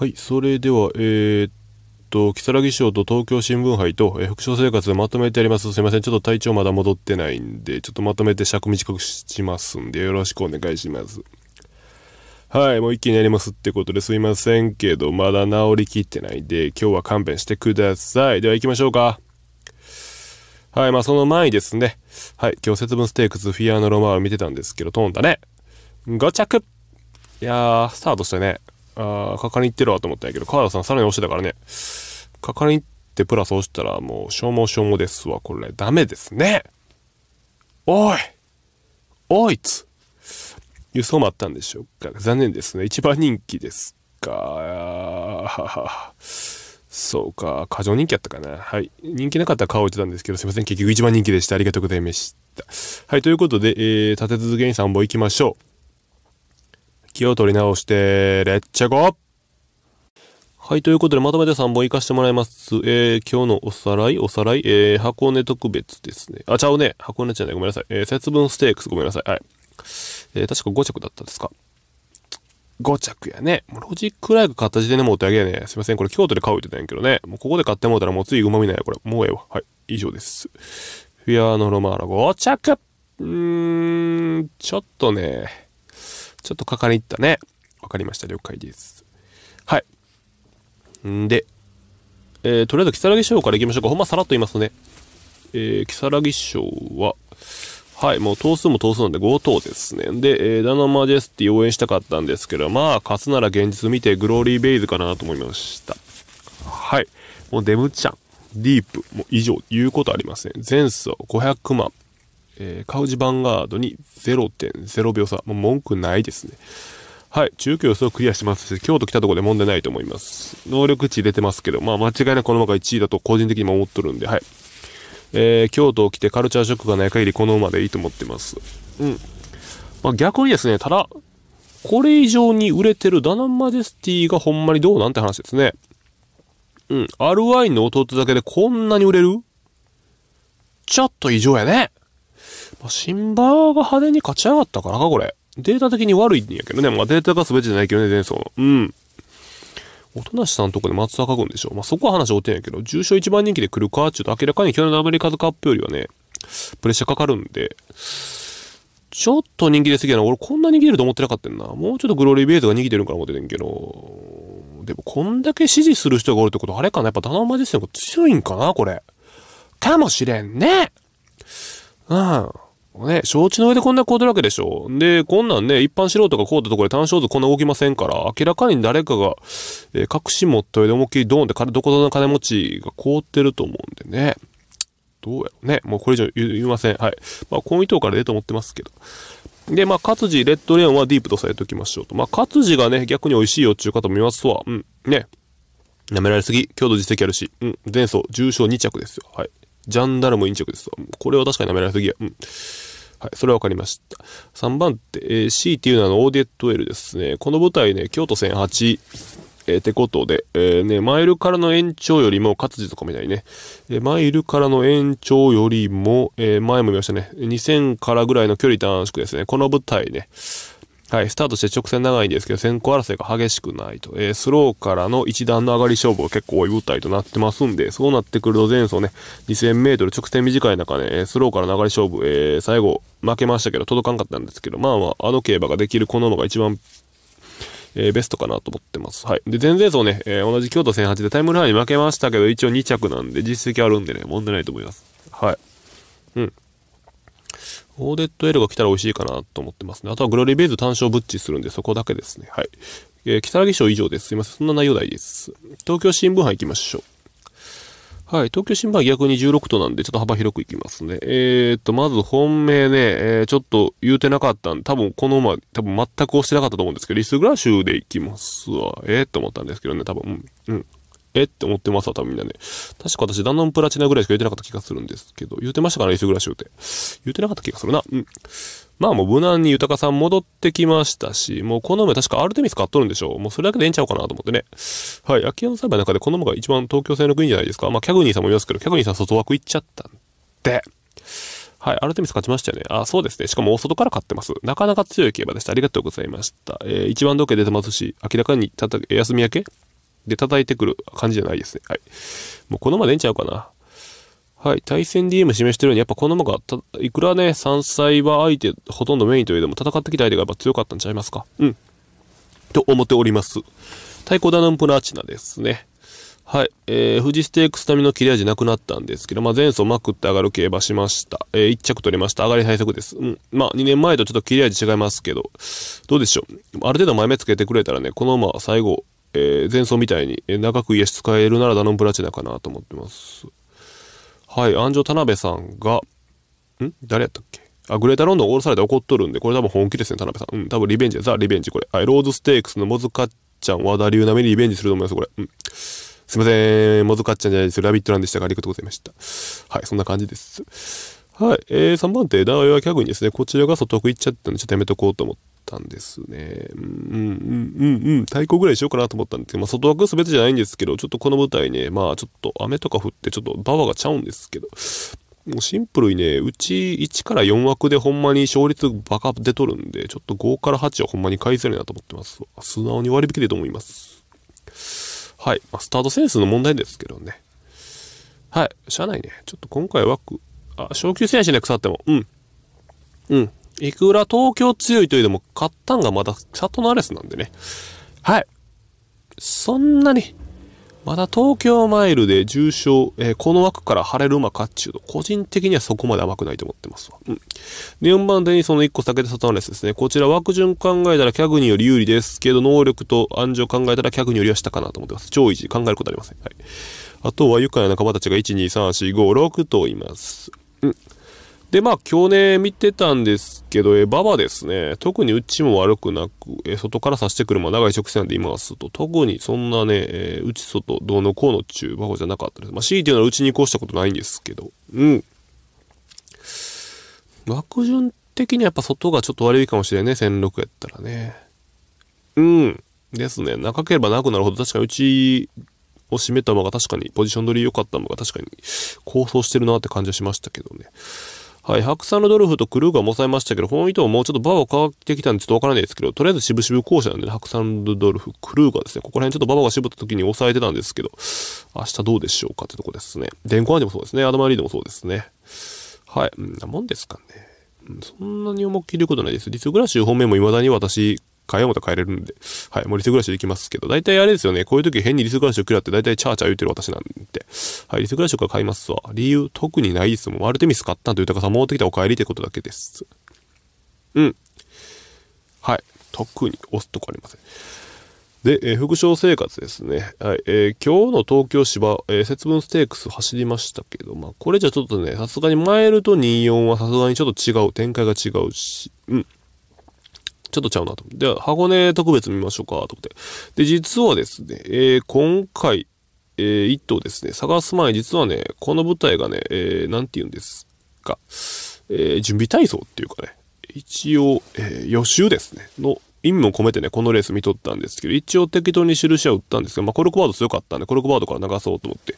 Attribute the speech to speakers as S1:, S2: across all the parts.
S1: はい、それでは、えー、っと、木更木賞と東京新聞杯と、えー、副賞生活まとめてあります。すいません、ちょっと体調まだ戻ってないんで、ちょっとまとめて尺短くしますんで、よろしくお願いします。はい、もう一気にやりますってことですいませんけど、まだ治りきってないんで、今日は勘弁してください。では行きましょうか。はい、まあその前にですね、はい、今日節分ステークスフィアーノ・ロマーを見てたんですけど、飛んだね。5着いやー、スタートしたね。あかかにいってるわと思ったんやけど、川田さんさらに押してたからね、かかにいってプラス押したらもう消耗消耗ですわ、これ。ダメですねおいおいつ輸送もあったんでしょうか残念ですね。一番人気ですか。そうか、過剰人気やったかな。はい。人気なかったら顔置いてたんですけど、すいません。結局一番人気でした。ありがとうございました。はい。ということで、えー、立て続けに3本行きましょう。気を取り直して、レッチャゴはい、ということでまとめて3本行かしてもらいます。えー、今日のおさらい、おさらい、えー、箱根特別ですね。あ、ちゃうね。箱根じゃない。ごめんなさい。えー、節分ステークス。ごめんなさい。はい。えー、確か5着だったですか。5着やね。もうロジックライク買った時点でもう手上げやね。すいません。これ京都で買う言ってたんやけどね。もうここで買ってもうたらもうついうまみないこれ。もうええわ。はい。以上です。フィアーノ・ロマーラ5着うーん、ちょっとね。ちょっとかかりいったね。わかりました。了解です。はい。んで、えー、とりあえず、如月師賞から行きましょうか。ほんまさらっと言いますね。えー、如月師賞は、はい、もう頭数も等数なんで5等ですね。で、えー、ダノマジェスティ応援したかったんですけど、まあ、勝つなら現実見てグローリーベイズかなと思いました。はい。もうデムちゃん、ディープ、もう以上、言うことありません。前走500万、えー、カウジヴァンガードに0.0秒差。もう文句ないですね。はい。中距離予想クリアしますし、京都来たとこで問題ないと思います。能力値入れてますけど、まあ間違いなくこの馬が1位だと個人的にも思っとるんで、はい。えー、京都を来てカルチャーショックがない限りこの馬でいいと思ってます。うん。まあ逆にですね、ただ、これ以上に売れてるダナンマジェスティがほんまにどうなんて話ですね。うん。RY の弟だけでこんなに売れるちょっと異常やね。まあ、シンバーが派手に勝ち上がったからか、これ。データ的に悪いんやけどね。まあ、データが全てじゃないけどね、前走。うん。おとなしさんとこで松坂んでしょ。まあ、そこは話おうてんやけど、重賞一番人気で来るかちょっと明らかに去年のアメリカズカップよりはね、プレッシャーかかるんで、ちょっと人気ですぎやな。俺こんなに切れると思ってなかったんな。もうちょっとグローリーベースが逃げてるんかな思っててんけど。でもこんだけ支持する人がおるってことあれかなやっぱ七馬実戦が強いんかなこれ。かもしれんね。うん。ね、承知の上でこんな凍ってるわけでしょ。で、こんなんね、一般素人が凍ったところで単勝図こんな動きませんから、明らかに誰かが、えー、隠し持ったいて思いっきりドーンってどこぞの金持ちが凍ってると思うんでね。どうやろうね。もうこれ以上言いません。はい。まあ、コイ等から出ると思ってますけど。で、まあ、勝地、レッドレオンはディープとされておきましょうと。まあ、勝地がね、逆に美味しいよっていう方もいますわ。うん。ね。舐められすぎ。強度実績あるし。うん。前走、重賞2着ですよ。はい。ジャンダルも2着ですわ。これは確かに舐められすぎや。うん。はい、それは分かりました。3番手、えー、C っていうのはオーディエットエルですね。この舞台ね、京都線8、えー、ってことで、えー、ね、マイルからの延長よりも、活字とかみたいにね、えー、マイルからの延長よりも、えー、前も見ましたね、2000からぐらいの距離短縮ですね。この舞台ね、はい、スタートして直線長いんですけど、先行争いが激しくないと。えー、スローからの一段の上がり勝負が結構多い舞台となってますんで、そうなってくると前走ね、2000メートル直線短い中ね、スローからの上がり勝負、えー、最後負けましたけど、届かんかったんですけど、まあまあ、あの競馬ができるこののが一番えー、ベストかなと思ってます。はい。で、前々走ね、えー、同じ京都1008でタイムラインに負けましたけど、一応2着なんで、実績あるんでね、問題ないと思います。はい。うん。オーデット L が来たら美味しいかなと思ってますね。あとはグローリーベイズ単勝ブッチするんで、そこだけですね。はい。えー、北木賞以上です。すいません。そんな内容ないです。東京新聞杯行きましょう。はい。東京新聞杯逆に16となんで、ちょっと幅広くいきますね。えー、っと、まず本命ね、えー、ちょっと言うてなかったん多分この馬、多分全く押してなかったと思うんですけど、リスグラシュで行きますわ。えー、と思ったんですけどね、多分。うん。うんえって思ってますわ、多分みんなね。確か私、ダノンプラチナぐらいしか言ってなかった気がするんですけど、言うてましたかな、いスぐらし言うて。言うてなかった気がするな。うん。まあもう無難に豊さん戻ってきましたし、もうこの前確かアルテミス買っとるんでしょう。もうそれだけでええんちゃうかなと思ってね。はい、秋山の栽培の中でこの馬が一番東京製の国じゃないですか。まあキャグニーさんもいますけど、キャグニーさん外枠行っちゃったんで。はい、アルテミス勝ちましたよね。あ、そうですね。しかも大外から勝ってます。なかなか強い競馬でした。ありがとうございました。えー、一番時計出てますし、明らかにたた休み明けで叩いてくる感じじゃないですね。はい。もうこのまでんちゃうかな。はい。対戦 DM 示してるように、やっぱこの馬が、いくらね、山菜は相手、ほとんどメインといえども、戦ってきた相手がやっぱ強かったんちゃいますか。うん。と思っております。対抗ダノンプラチナですね。はい。えー、富士ステークス並みの切れ味なくなったんですけど、まあ、前走まくって上がる競馬しました。えー、1着取りました。上がり最速です。うん。まあ、2年前とちょっと切れ味違いますけど、どうでしょう。ある程度前目つけてくれたらね、この馬は最後、えー、前奏みたいに、え長く癒し使えるならダノンプラチナかなと思ってます。はい、安城田辺さんが、ん誰やったっけあ、グレータロンドンオろされて怒っとるんで、これ多分本気ですね、田辺さん。うん、多分リベンジザ・リベンジ、これ。はい、ローズステークスのモズカッちゃん、和田流並みにリベンジすると思います、これ。うん。すいません、モズカッちゃんじゃないですよ。ラビットランでしたが、ありがとうございました。はい、そんな感じです。はい、えー、3番手、ダーヨアキャグにですね、こちらが外奥行っちゃったんで、ちょっとやめとこうと思って。たんですね。うん、うん、うん、うん。対抗ぐらいしようかなと思ったんですけど、まあ、外枠全てじゃないんですけど、ちょっとこの舞台ね、まあ、ちょっと雨とか降って、ちょっとバワがちゃうんですけど、もうシンプルにね、うち1から4枠でほんまに勝率バカ出とるんで、ちょっと5から8はほんまに返せないなと思ってます。素直に割引でと思います。はい。まあ、スタートセンスの問題ですけどね。はい。しゃあないね。ちょっと今回枠、あ、昇級選手で腐っても、うん。うん。いくら東京強いというでも、買ったんがまだ里のアレスなんでね。はい。そんなに、まだ東京マイルで重賞、えー、この枠から晴れる馬かっちゅうと、個人的にはそこまで甘くないと思ってますわ。うん。で、4番手にその1個先で里のアレスですね。こちら枠順考えたらキャグにより有利ですけど、能力と暗示を考えたらキャグによりは下かなと思ってます。超維持、考えることありません。はい。あとは愉快な仲間たちが1、2、3、4、5、6といます。うん。で、まあ去年見てたんですけど、え、馬場ですね、特にうちも悪くなく、え、外から差してくる、まあ長い直線でいますと、特にそんなね、えー、内外、どうのこうのっちう馬場じゃなかったです。まあ C っていうのはうちに越したことないんですけど、うん。枠順的にはやっぱ外がちょっと悪いかもしれんね、1006やったらね。うん。ですね。長ければ長くなるほど、確かにうちを締めた馬が確かに、ポジション取り良かった馬が確かに、構想してるなって感じはしましたけどね。はい、白山のドルフとクルーがもさえましたけど、この糸ももうちょっとバーを変わってきたんでちょっとわからないですけど、とりあえず渋々校舎なんで、ね、白山のドルフ、クルーがですね、ここら辺ちょっとババが絞った時に抑えてたんですけど、明日どうでしょうかってとこですね。電光アンでもそうですね、アドマリーでもそうですね。はい、んなもんですかね。そんなに思い切ることないです。実グラッシュ方面も未だに私、変えようと変えれるんで、はい、もうリス暮らしできますけど、大体あれですよね、こういう時変にリス暮らしを食らって大体チャーチャー言うてる私なんで、はい、リス暮らしを買いますわ。理由特にないですもん。アルテミス買ったんと豊かさ戻ってきたお帰りってことだけです。うん。はい、特に押すとこありません。で、えー、副賞生活ですね。はい。えー、今日の東京芝、えー、節分ステークス走りましたけど、まあ、これじゃちょっとね、さすがにマイルと24はさすがにちょっと違う、展開が違うし、うん。ちょっとちゃうなと。では、箱根特別見ましょうか、と思って。で、実はですね、えー、今回、えー、一頭ですね、探す前実はね、この舞台がね、えー、なんて言うんですか、えー、準備体操っていうかね、一応、えー、予習ですね、の意味も込めてね、このレース見とったんですけど、一応適当に印は打ったんですけど、まあ、コルクワード強かったんで、コルクワードから流そうと思って、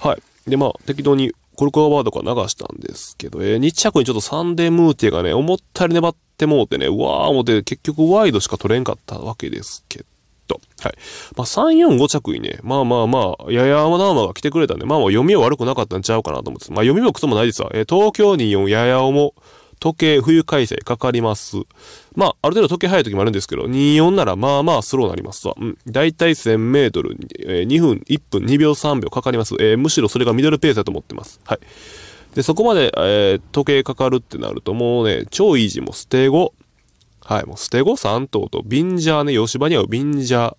S1: はい。で、まあ、適当にコルクアワードから流したんですけど、えー、2着にちょっとサンデームーティがね、思ったより粘ってもうてね、うわー思って結局ワイドしか取れんかったわけですけど、はい。まあ、3、4、5着にね、まあまあまあ、ややまだまが来てくれたんで、まあまあ読みは悪くなかったんちゃうかなと思ってまあ読みもクソもないですわ。えー、東京24ややおも、時計冬改正かかります。まあ、ある程度時計早い時もあるんですけど、24ならまあまあスローになりますわ。うん。だいたい1000メートル、えー、2分、1分、2秒、3秒かかります。えー、むしろそれがミドルペースだと思ってます。はい。で、そこまで、えー、時計かかるってなると、もうね、超イージーも捨て後。はい、もう捨て後3頭と、ビンジャーね、吉場に合うビンジャー。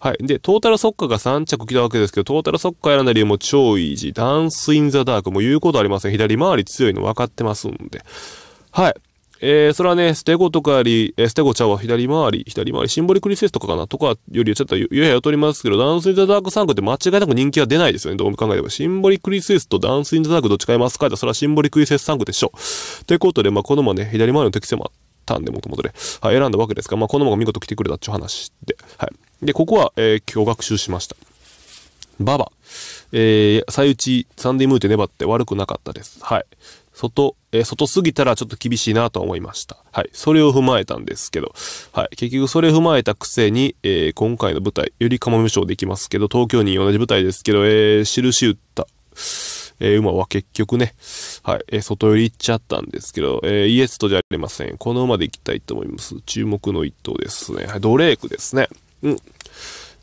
S1: はい。で、トータル速化が3着来たわけですけど、トータル速化選んだ理由も超イージー。ダンスインザダークも言うことありません。左回り強いの分かってますんで。はい。えー、それはね、ステゴとかより、えー、ステゴちゃんは左回り、左回り、シンボリクリスエスとかかなとかよりちょっと、ゆややとりますけど、ダンスインザダークサンクって間違いなく人気は出ないですよね。どう考えれば。シンボリクリスエスとダンスインザダークどっち買いますかってそれはシンボリクリスエスサンクでしょ。ということで、まあ、このまね、左回りの適性もあったんで、もともとで、はい、選んだわけですが、まあ、このまが見事来てくれたっていう話で、はい。で、ここは、えー、今日学習しました。ババ。えー、最内、サンディムーテ粘って悪くなかったです。はい。外、えー、外すぎたらちょっと厳しいなと思いました。はい。それを踏まえたんですけど、はい。結局それ踏まえたくせに、えー、今回の舞台、よりかもめ賞できますけど、東京に同じ舞台ですけど、えー、印打った、えー、馬は結局ね、はい、えー、外寄り行っちゃったんですけど、えー、イエスとじゃありません。この馬で行きたいと思います。注目の一頭ですね。はい、ドレークですね。うん。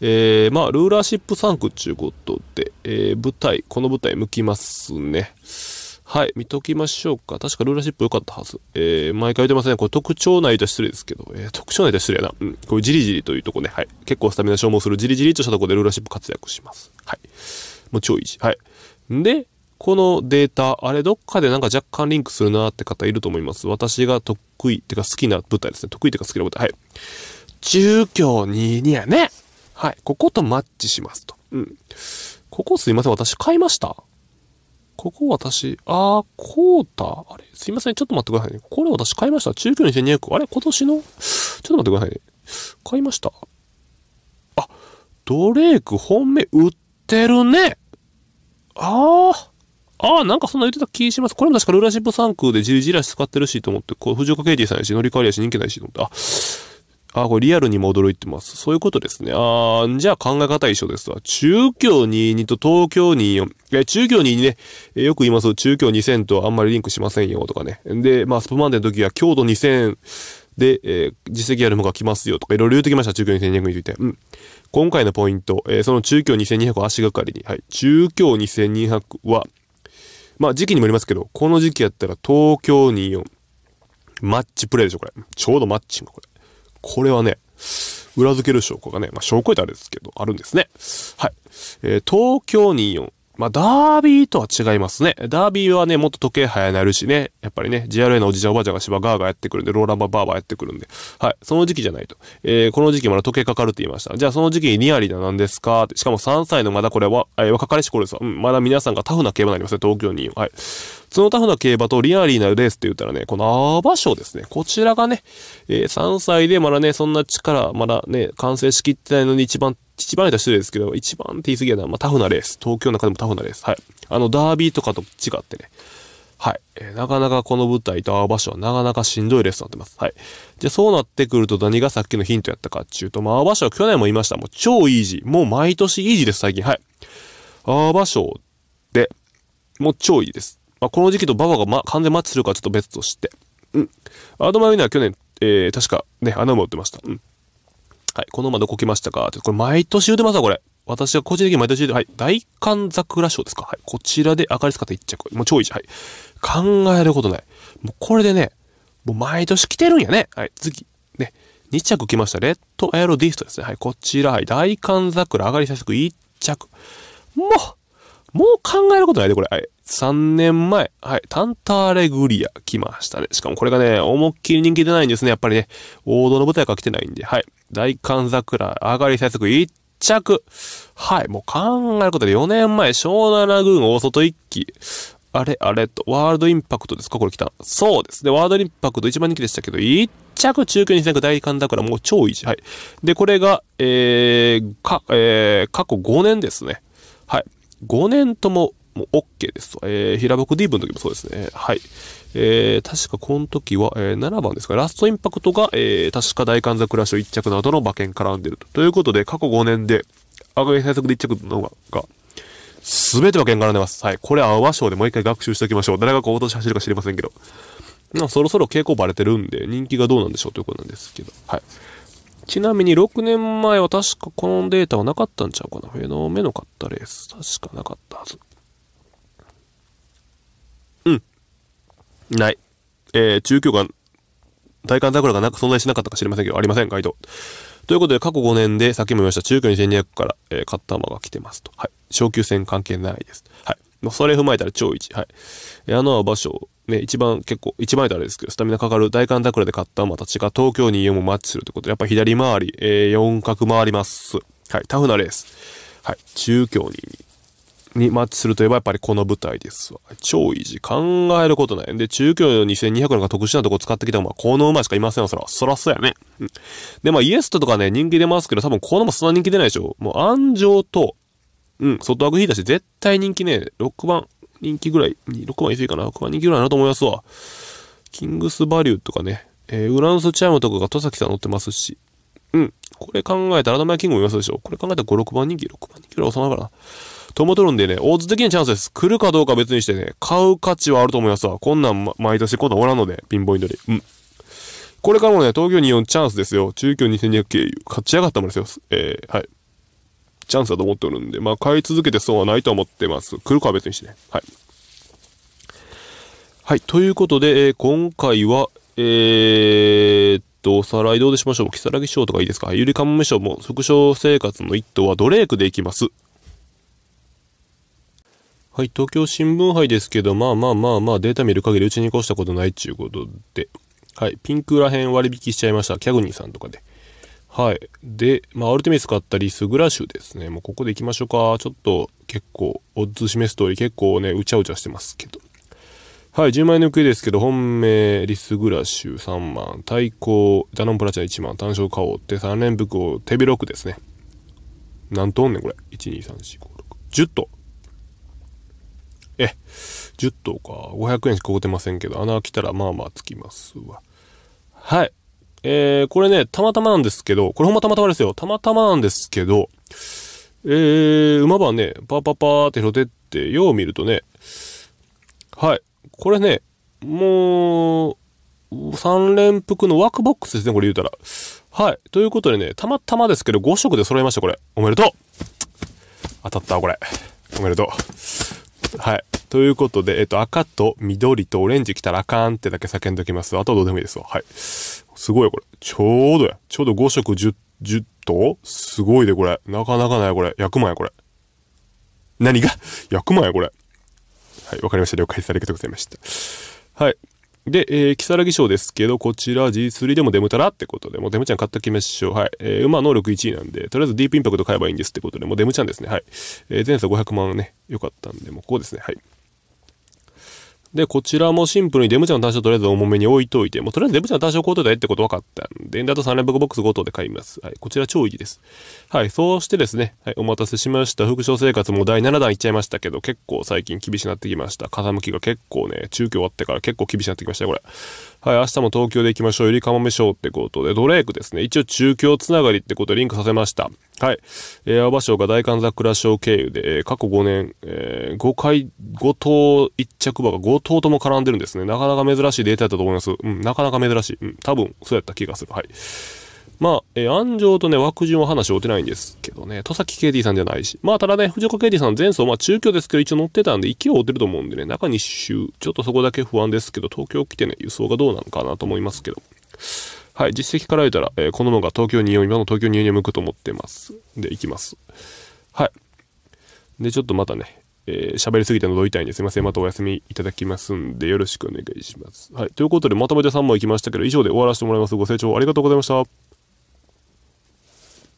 S1: えー、まあ、ルーラーシップ3区っちゅうことで、えー、舞台、この舞台向きますね。はい、見ときましょうか。確かルーラシップ良かったはず。えー、毎回言ってません、ね。これ特徴ないと失礼ですけど、えー、特徴ないと失礼な。うん、こういうジリジリというとこね、はい。結構スタミナ消耗するじりじりとしたとこでルーラシップ活躍します。はい。もう超いいし。はい。で、このデータ、あれどっかでなんか若干リンクするなーって方いると思います。私が得意ってか好きな舞台ですね。得意ってか好きな舞台。はい。中京22やね。はい。こことマッチしますと。うん。ここすいません。私買いましたここ私、あー、こうたあれすいません。ちょっと待ってくださいね。これ私買いました。中距離2200。あれ今年のちょっと待ってくださいね。買いました。あ、ドレーク本命売ってるね。あー。ああ、なんかそんな言ってた気します。これも確かルーラーシップ3区でジリジラシ使ってるしと思って、こう、藤岡ケイティさんやし、乗り換わりやし、人気ないしと思って、あ、あ、これリアルにも驚いてます。そういうことですね。あじゃあ考え方一緒ですわ。中京22と東京24。え、中京22ね、えよく言います。中京2000とあんまりリンクしませんよとかね。で、まあ、スプマンデーの時は京都2000で、えー、実績あるもが来ますよとかいろいろ言ってきました。中京2200について。うん。今回のポイント、えー、その中京2200を足がかりに。はい。中京2200は、まあ、時期にもよりますけど、この時期やったら東京24。マッチプレイでしょ、これ。ちょうどマッチング、これ。これはね、裏付ける証拠がね、まあ、証拠ってあれですけど、あるんですね。はい。えー、東京24、まあ、ダービーとは違いますね。ダービーはね、もっと時計早なるしね、やっぱりね、JRA のおじいちゃんおばあちゃんが芝ガーガーやってくるんで、ローランババーバーやってくるんで、はい、その時期じゃないと。えー、この時期まだ時計かかるって言いました。じゃあその時期にニアリーな何ですかって、しかも3歳のまだこれは、えー、若かりし頃ですわ。うん、まだ皆さんがタフな競馬になりますね、東京に。はい。そのタフな競馬とリアリーなレースって言ったらね、このアーバ賞ですね。こちらがね、えー、3歳でまだね、そんな力、まだね、完成しきってないのに一番一番やったら失礼ですけど、一番って言い過ぎやな、まあ、タフなレース。東京の中でもタフなレース。はい。あの、ダービーとかと違ってね。はい。えー、なかなかこの舞台と合う場所はなかなかしんどいレースになってます。はい。じゃあそうなってくると何がさっきのヒントやったかっていうと、まあ、合う場所は去年も言いました。もう超イージー。もう毎年イージーです、最近。はい。合う場所で、もう超いいです。まあ、この時期とババが、ま、完全マッチするかはちょっと別として。うん。アドマイウィナー去年、えー、確かね、穴もまってました。うん。はい、この馬どこ来ましたかこれ毎年言うてますわ、これ。私は個人的に毎年言うて、はい、大寒桜賞ですかはい、こちらで明赤使って1着。もう超一はい。考えることない。もうこれでね、もう毎年来てるんやね。はい、次。ね、2着来ました。レッドエアロディストですね。はい、こちら、はい、大寒桜上がり最速1着。もう、もう考えることないで、これ。はい。3年前、はい、タンターレグリア来ましたね。しかもこれがね、思いっきり人気出ないんですね。やっぱりね、王道の舞台か来てないんで、はい。大寒桜、上がり最速1着。はい、もう考えることで4年前、湘南ン大外1期。あれあれと、ワールドインパクトですかこれ来た。そうですね。ワールドインパクト一番人気でしたけど、1着中級に戦大寒桜、もう超維持。はい。で、これが、えー、か、えー、過去5年ですね。はい。5年とももう OK ですと。えー、平僕 D 部の時もそうですね。はい。えー、確かこの時は、えー、7番ですか、ラストインパクトが、えー、確か大寒座クラッシュ1着の後の馬券絡んでると。ということで、過去5年で、赤毛最速で1着のが、がすべて馬券絡んでます。はい。これ、阿波賞でもう一回学習しておきましょう。誰が今年走るか知りませんけど。まあ、そろそろ傾向バレてるんで、人気がどうなんでしょうということなんですけど。はい。ちなみに6年前は確かこのデータはなかったんちゃうかな。フェノメのかったレース。確かなかったはず。うんないえー、中京が大韓桜がなく存在しなかったか知りませんけどありませんガイドということで過去5年でさっきも言いました中京2 1200から、えー、カッターマが来てますとはい昇級戦関係ないですはいそれ踏まえたら超1はいあのは場所ね、一番結構、一番いたあれですけど、スタミナかかる大韓桜で買った馬たちが東京に4もマッチするってことで、やっぱ左回り、えー、4角回ります。はい、タフなレース。はい、中京ににマッチするといえばやっぱりこの舞台ですわ。超維持。考えることない。で、中距離の2200なんか特殊なとこ使ってきたのはこの馬しかいませんよ、そら。そらそうやね。うん。で、まあイエストとかね、人気出ますけど、多分この馬そんな人気出ないでしょ。もう安城と、うん、外枠引いたし、絶対人気ね、6番人気ぐらい、6番いすぎかな、6番人気ぐらいなと思いますわ。キングスバリューとかね、えー、ウランスチャイムとかが戸崎さん乗ってますし、うん。これ考えたら、イキングもいますでしょ。これ考えたら5、6番人気、6番人気ぐらい収まるかな。トマトロンでね、オーズ的にはチャンスです。来るかどうか別にしてね、買う価値はあると思いますわ。こんなん、ま、毎年今度おらんので、ピンポイントで。うん。これからもね、東京24チャンスですよ。中京2200経勝ち上がったもんですよ。えー、はい。チャンスだと思っておるんで、まあ、買い続けて損はないと思ってます。来るかは別にしてね。はい。はい。ということで、えー、今回は、えー、と、おさらいどうでしましょう。如月賞とかいいですかゆりかもめ賞も、副賞生活の一等はドレークでいきます。はい、東京新聞杯ですけど、まあまあまあまあ、データ見る限りうちに越したことないっちゅうことで、はい、ピンクら辺割引しちゃいました。キャグニーさんとかで。はい。で、まあ、アルテミス買ったリスグラシュですね。もうここで行きましょうか。ちょっと結構、オッズ示す通り結構ね、うちゃうちゃしてますけど。はい、10万円の行方ですけど、本命、リスグラシュ3万、対抗、ダノンプラチナ1万、単勝買おうって、3連複を手広くですね。何とおんねん、これ。1、2、3、4、5、6。10と。え、10頭か。500円しか買うてませんけど、穴開きたらまあまあつきますわ。はい。えー、これね、たまたまなんですけど、これほんまたまたまですよ。たまたまなんですけど、えー、馬場ね、パーパーパーって拾ってって、よう見るとね、はい。これね、もう、3連服のワークボックスですね、これ言うたら。はい。ということでね、たまたまですけど、5色で揃いました、これ。おめでとう当たったわ、これ。おめでとう。はい。ということで、えっと、赤と緑とオレンジ来たらあかんってだけ叫んどきます。あとはどうでもいいですわ。はい。すごいよ、これ。ちょうどや。ちょうど5色10、10頭すごいで、これ。なかなかない、これ。100万や、これ。何が ?100 万や、これ。はい、わかりました。了解ありがとうございました。はい。で、えー、サラギ賞ですけど、こちら G3 でもデムタラってことで、もうデムちゃん買った決めっしょ。はい。えー、馬能力1位なんで、とりあえずディープインパクト買えばいいんですってことで、もうデムちゃんですね。はい。えー、前作500万ね、良かったんで、もうこうですね。はい。で、こちらもシンプルにデムちゃんの単勝とりあえず重めに置いといて、もうとりあえずデムちゃんの単勝コートよってこと分かったんで、であと3連泊ボックス5等で買います。はい、こちら超いいです。はい、そうしてですね、はい、お待たせしました。副賞生活も第7弾いっちゃいましたけど、結構最近厳しくなってきました。風向きが結構ね、中京終わってから結構厳しくなってきましたよ、これ。はい、明日も東京で行きましょう。ゆりかもめ賞ってことで、ドレイクですね。一応中京つながりってことでリンクさせました。はい。えー、ショ賞が大観桜賞経由で、えー、過去5年、えー、5回、5頭1着馬が5頭とも絡んでるんですね。なかなか珍しいデータだったと思います。うん、なかなか珍しい。うん、多分、そうやった気がする。はい。まあ、え安城とね、枠順は話を追ってないんですけどね、戸崎 KD さんじゃないし。まあ、ただね、藤岡 KD さん前走、まあ中京ですけど、一応乗ってたんで、勢い追ってると思うんでね、中2周、ちょっとそこだけ不安ですけど、東京来てね、輸送がどうなのかなと思いますけど。はい、実績から言たら、えー、このまが東京に今の東京に向くと思ってます。で、行きます。はい。で、ちょっとまたね、えー、喋りすぎて喉痛いんですいません。またお休みいただきますんで、よろしくお願いします。はい。ということで、まとめて3問いきましたけど、以上で終わらせてもらいます。ご清聴ありがとうございました。